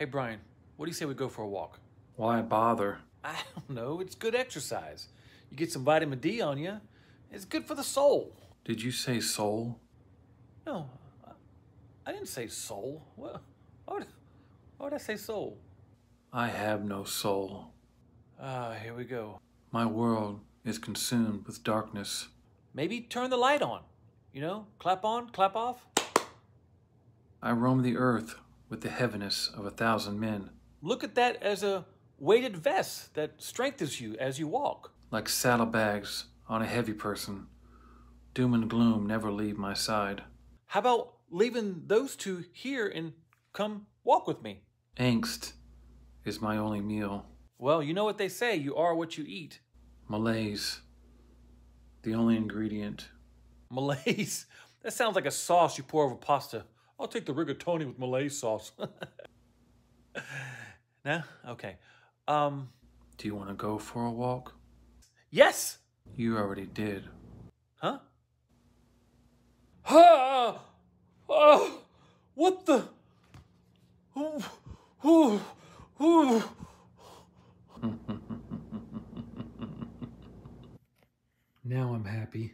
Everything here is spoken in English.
Hey, Brian, what do you say we go for a walk? Why bother? I don't know. It's good exercise. You get some vitamin D on you. It's good for the soul. Did you say soul? No, I didn't say soul. What? Why would, why would I say soul? I have no soul. Ah, here we go. My world is consumed with darkness. Maybe turn the light on. You know, clap on, clap off. I roam the earth with the heaviness of a thousand men. Look at that as a weighted vest that strengthens you as you walk. Like saddlebags on a heavy person, doom and gloom never leave my side. How about leaving those two here and come walk with me? Angst is my only meal. Well, you know what they say you are what you eat. Malaise, the only ingredient. Malaise? That sounds like a sauce you pour over pasta. I'll take the rigatoni with Malay sauce. now, Okay. Um, Do you want to go for a walk? Yes! You already did. Huh? Ah! Oh! What the? Ooh, ooh, ooh. now I'm happy.